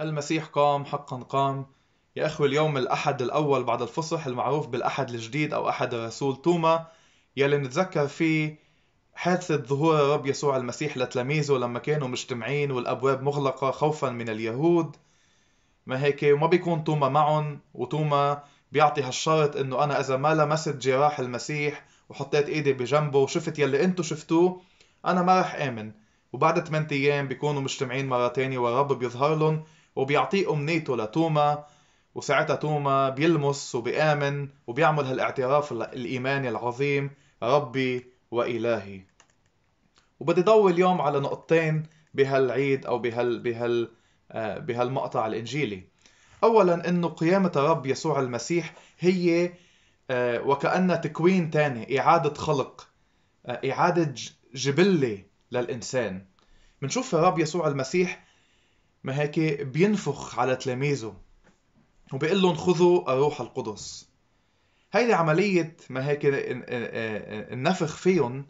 المسيح قام حقا قام يا أخوي اليوم الأحد الأول بعد الفصح المعروف بالأحد الجديد أو أحد الرسول توما يلي نتذكر فيه حادثة ظهور الرب يسوع المسيح لتلاميذه لما كانوا مجتمعين والأبواب مغلقة خوفا من اليهود ما هيك وما بيكون توما معهم وتوما بيعطي هالشرط انه انا اذا ما لمست جراح المسيح وحطيت ايدي بجنبه وشفت يلي انتو شفتوه انا ما رح امن وبعد 8 ايام بيكونوا مجتمعين مرة تانية والرب بيظهر لهم وبيعطيه امنيته لتوما وساعتها توما بيلمس وبيآمن وبيعمل هالاعتراف الإيماني العظيم ربي وإلهي وبدي ضوي اليوم على نقطتين بهالعيد أو بهال بهال آه، بهالمقطع الإنجيلي أولا أنه قيامة رب يسوع المسيح هي آه، وكأنها تكوين تاني إعادة خلق آه، إعادة جبلة للإنسان بنشوف الرب يسوع المسيح ما هيك بينفخ على تلاميذه وبيقول لهم خذوا الروح القدس هيدي عملية ما هيك النفخ فيهم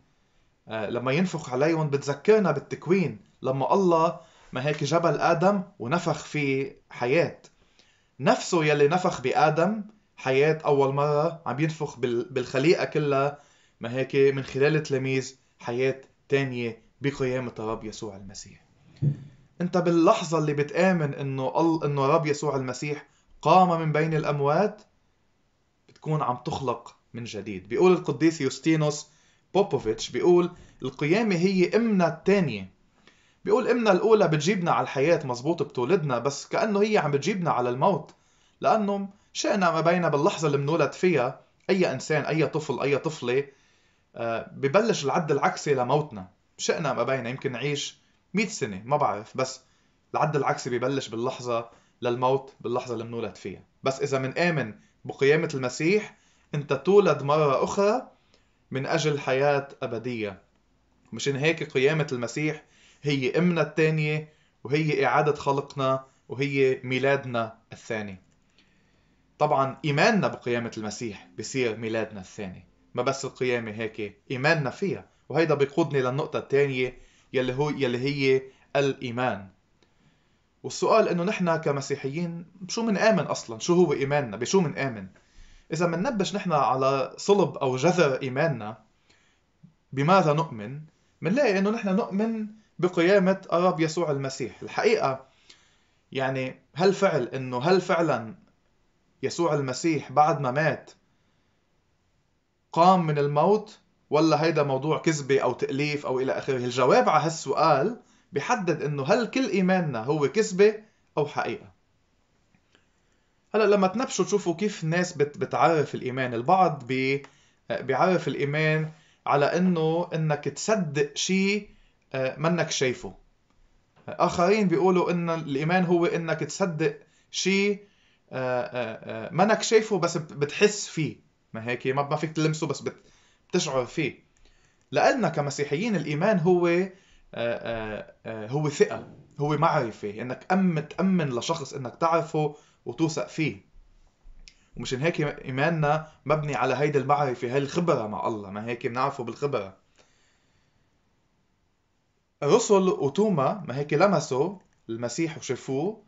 آه، لما ينفخ عليهم بتذكرنا بالتكوين لما الله ما هيك جبل آدم ونفخ فيه حياة نفسه يلي نفخ بآدم حياة أول مرة عم ينفخ بالخليقة كلها ما هيك من خلال تلاميذ حياة تانية بقيامة الرب يسوع المسيح انت باللحظه اللي بتامن انه الله انه رب يسوع المسيح قام من بين الاموات بتكون عم تخلق من جديد بيقول القديس يوستينوس بوبوفيتش بيقول القيامه هي امنا الثانيه بيقول امنا الاولى بتجيبنا على الحياه مزبوط بتولدنا بس كانه هي عم بتجيبنا على الموت لانه شئنا ما بينا باللحظه اللي بنولد فيها اي انسان اي طفل اي طفله آه، ببلش العد العكسي لموتنا شئنا ما بينا يمكن نعيش 100 سنه ما بعرف بس العد العكسي ببلش باللحظه للموت باللحظه اللي بنولد فيها بس اذا امن بقيامه المسيح انت تولد مره اخرى من اجل حياه ابديه مشان هيك قيامه المسيح هي امنا الثانيه وهي اعاده خلقنا وهي ميلادنا الثاني طبعا ايماننا بقيامه المسيح بصير ميلادنا الثاني ما بس القيامه هيك ايماننا فيها وهيدا بيقودني للنقطه الثانيه يلي هو يلي هي الايمان والسؤال انه نحن كمسيحيين شو منآمن اصلا شو هو ايماننا بشو منآمن اذا مننبش نحن على صلب او جذر ايماننا بماذا نؤمن منلاقي انه نحن نؤمن بقيامة الرب يسوع المسيح الحقيقة يعني هل فعل انه هل فعلا يسوع المسيح بعد ما مات قام من الموت ولا هيدا موضوع كذبة أو تأليف أو إلى آخره الجواب على هالسؤال بحدد إنه هل كل إيماننا هو كذبة أو حقيقة هلا لما تنبشوا تشوفوا كيف الناس بتعرف الإيمان البعض بي بيعرف الإيمان على إنه إنك تصدق شيء آه، منك شايفه آخرين بيقولوا إن الإيمان هو إنك تصدق شيء آه، آه، منك شايفه بس بتحس فيه ما هيك ما فيك تلمسه بس بت تشعر فيه لألنا كمسيحيين الإيمان هو آه، آه، آه، هو ثقة هو معرفة إنك أم تأمن لشخص إنك تعرفه وتوثق فيه ومشان هيك إيماننا مبني على هيدي المعرفة هاي الخبرة مع الله ما هيك بنعرفه بالخبرة الرسل وتوما ما هيك لمسوا المسيح وشافوه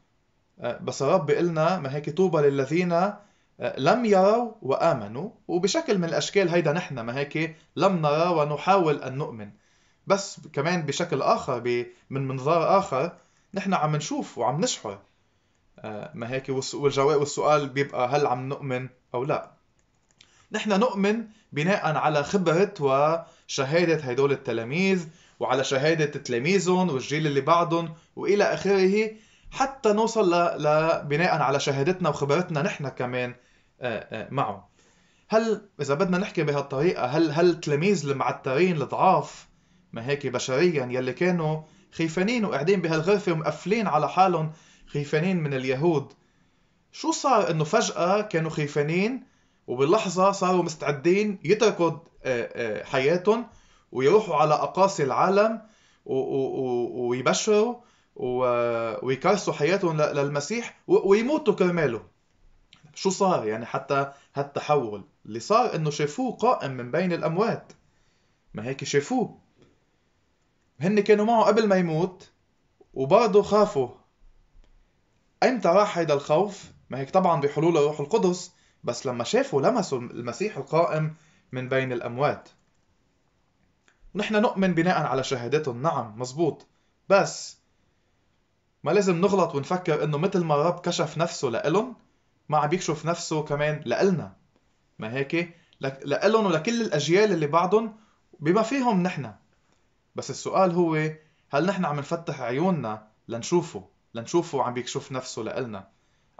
بس الرب لنا ما هيك طوبى للذين أه، لم يروا وآمنوا وبشكل من الأشكال هيدا نحن ما هيك لم نرى ونحاول أن نؤمن بس كمان بشكل آخر من منظار آخر نحن عم نشوف وعم نشعر أه، ما هيك والجواب والسؤال بيبقى هل عم نؤمن أو لا نحن نؤمن بناء على خبرة وشهادة هدول التلاميذ وعلى شهادة تلاميذهم والجيل اللي بعدهم وإلى آخره حتى نوصل ل... على شهادتنا وخبرتنا نحن كمان آه، آه، معه هل اذا بدنا نحكي بهالطريقه هل هل التلاميذ المعترين الضعاف ما هيك بشريا يلي كانوا خيفانين وقاعدين بهالغرفه ومقفلين على حالهم خيفانين من اليهود شو صار انه فجاه كانوا خيفانين وباللحظه صاروا مستعدين يتركوا آه، حياتهم ويروحوا على اقاصي العالم ويبشروا ويكرسوا حياتهم للمسيح ويموتوا كرماله شو صار يعني حتى هالتحول اللي صار انه شافوه قائم من بين الاموات ما هيك شافوه هن كانوا معه قبل ما يموت وبرضه خافوا امتى راح هيدا الخوف ما هيك طبعا بحلول الروح القدس بس لما شافوا لمسوا المسيح القائم من بين الاموات ونحن نؤمن بناء على شهادتهم نعم مزبوط بس ما لازم نغلط ونفكر انه مثل ما الرب كشف نفسه لإلهم ما عم يكشف نفسه كمان لإلنا ما هيك لإلهم ولكل الأجيال اللي بعدهم بما فيهم نحن بس السؤال هو هل نحن عم نفتح عيوننا لنشوفه لنشوفه عم بيكشف نفسه لإلنا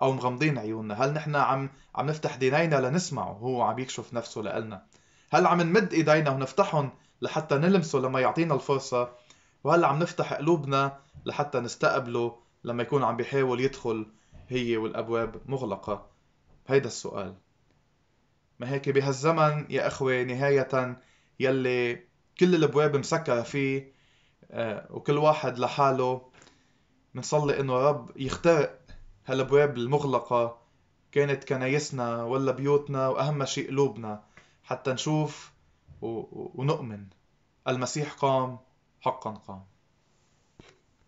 أو مغمضين عيوننا هل نحن عم عم نفتح دينينا لنسمعه هو عم بيكشف نفسه لإلنا هل عم نمد إيدينا ونفتحهم لحتى نلمسه لما يعطينا الفرصة وهل عم نفتح قلوبنا لحتى نستقبله لما يكون عم بيحاول يدخل هي والأبواب مغلقة؟ هيدا السؤال ما هيك بهالزمن يا اخوي نهاية يلي كل الابواب مسكرة فيه آه، وكل واحد لحاله منصلي انه رب يخترق هالابواب المغلقة كانت كنايسنا ولا بيوتنا واهم شيء قلوبنا حتى نشوف ونؤمن المسيح قام حقا قام